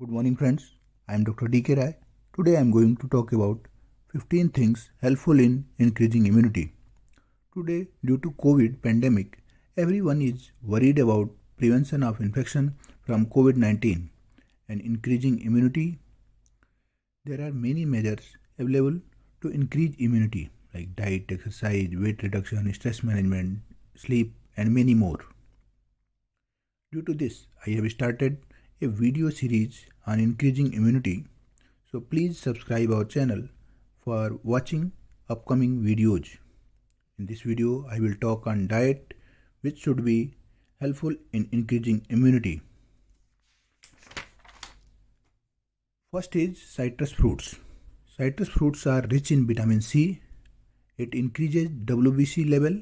Good morning friends, I am Dr. DK Rai. Today I am going to talk about 15 things helpful in increasing immunity. Today due to COVID pandemic, everyone is worried about prevention of infection from COVID-19 and increasing immunity. There are many measures available to increase immunity like diet, exercise, weight reduction, stress management, sleep and many more. Due to this, I have started a video series on increasing immunity. So please subscribe our channel for watching upcoming videos. In this video, I will talk on diet which should be helpful in increasing immunity. First is citrus fruits. Citrus fruits are rich in vitamin C. It increases WBC level.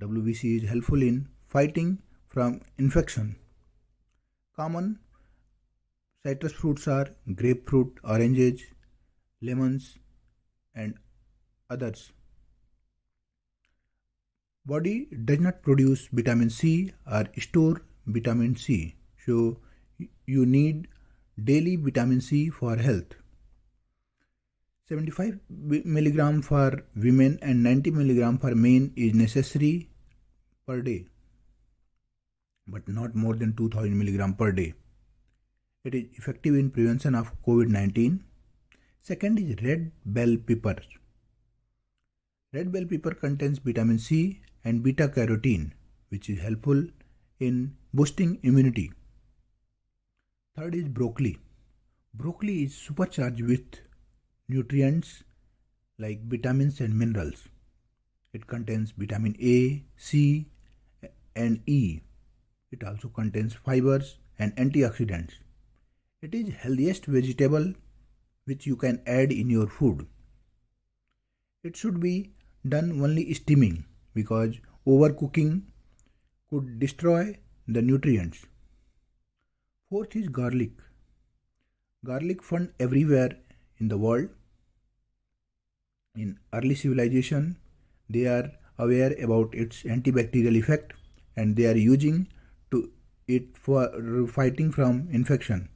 WBC is helpful in fighting from infection Common citrus fruits are grapefruit, oranges, lemons, and others. Body does not produce vitamin C or store vitamin C, so you need daily vitamin C for health. 75 milligram for women and 90 milligram for men is necessary per day but not more than 2000 mg per day. It is effective in prevention of COVID-19. Second is red bell pepper. Red bell pepper contains vitamin C and beta carotene which is helpful in boosting immunity. Third is broccoli. Broccoli is supercharged with nutrients like vitamins and minerals. It contains vitamin A, C, and E, it also contains fibers and antioxidants. It is healthiest vegetable which you can add in your food. It should be done only steaming because overcooking could destroy the nutrients. Fourth is garlic. Garlic found everywhere in the world. In early civilization, they are aware about its antibacterial effect and they are using it for fighting from infection.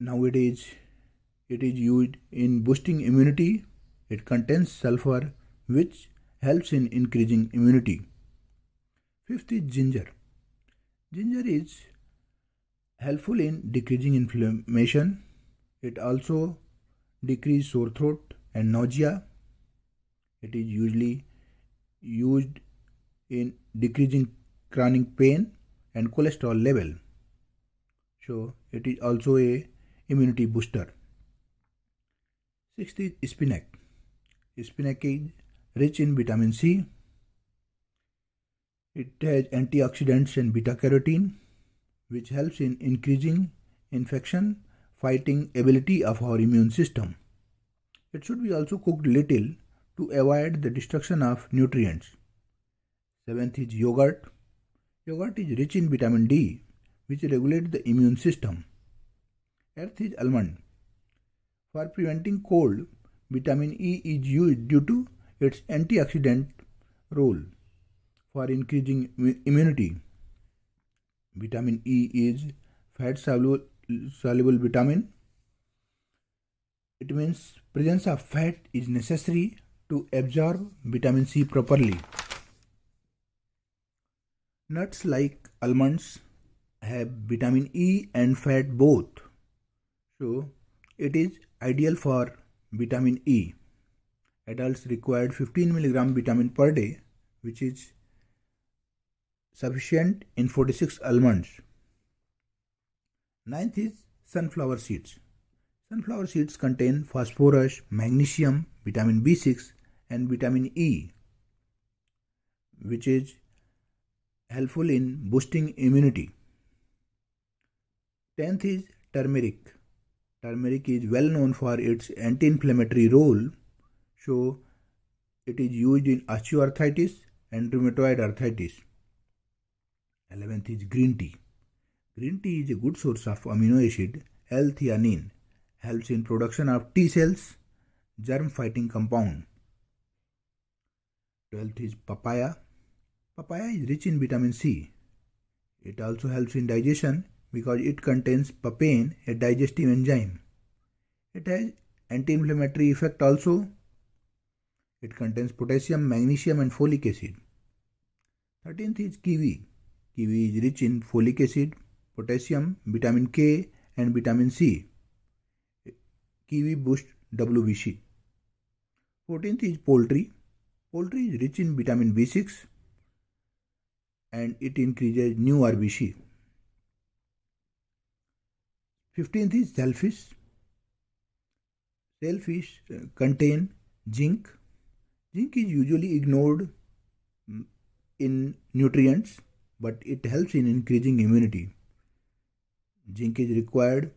Nowadays, it is used in boosting immunity. It contains sulfur, which helps in increasing immunity. Fifth is ginger. Ginger is helpful in decreasing inflammation. It also decreases sore throat and nausea. It is usually used in decreasing chronic pain and cholesterol level. So it is also a immunity booster. Sixth is spinach. Spinach is rich in vitamin C. It has antioxidants and beta carotene, which helps in increasing infection fighting ability of our immune system. It should be also cooked little to avoid the destruction of nutrients. Seventh is yogurt. Yogurt is rich in vitamin D, which regulates the immune system. Earth is almond. For preventing cold, vitamin E is used due to its antioxidant role for increasing immunity. Vitamin E is fat soluble vitamin. It means presence of fat is necessary to absorb vitamin C properly. Nuts like almonds have vitamin E and fat both. So it is ideal for vitamin E. Adults required 15 mg vitamin per day which is sufficient in 46 almonds. Ninth is sunflower seeds. Sunflower seeds contain phosphorus, magnesium, vitamin B6 and vitamin E which is helpful in boosting immunity. Tenth is turmeric. Turmeric is well known for its anti inflammatory role, so it is used in osteoarthritis and rheumatoid arthritis. 11th is green tea. Green tea is a good source of amino acid L-theanine, helps in production of T cells, germ fighting compound. 12th is papaya. Papaya is rich in vitamin C. It also helps in digestion because it contains papain, a digestive enzyme. It has anti-inflammatory effect also. It contains potassium, magnesium and folic acid. 13th is kiwi. Kiwi is rich in folic acid, potassium, vitamin K and vitamin C. Kiwi boosts WBC. 14th is poultry. Poultry is rich in vitamin B6, and it increases new RBC. 15th is shellfish. Shellfish uh, contain zinc. Zinc is usually ignored mm, in nutrients but it helps in increasing immunity. Zinc is required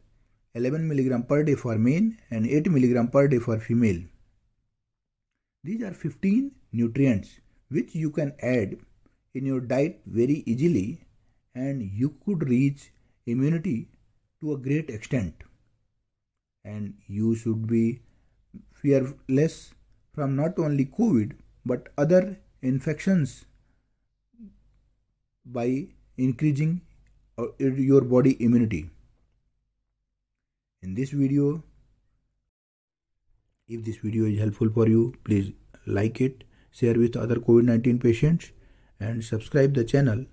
11 mg per day for male and 8 mg per day for female. These are 15 nutrients which you can add in your diet very easily and you could reach immunity to a great extent and you should be fearless from not only covid but other infections by increasing uh, your body immunity in this video if this video is helpful for you please like it share with other covid-19 patients and subscribe the channel.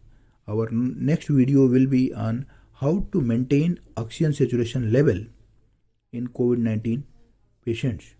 Our next video will be on how to maintain oxygen saturation level in COVID-19 patients.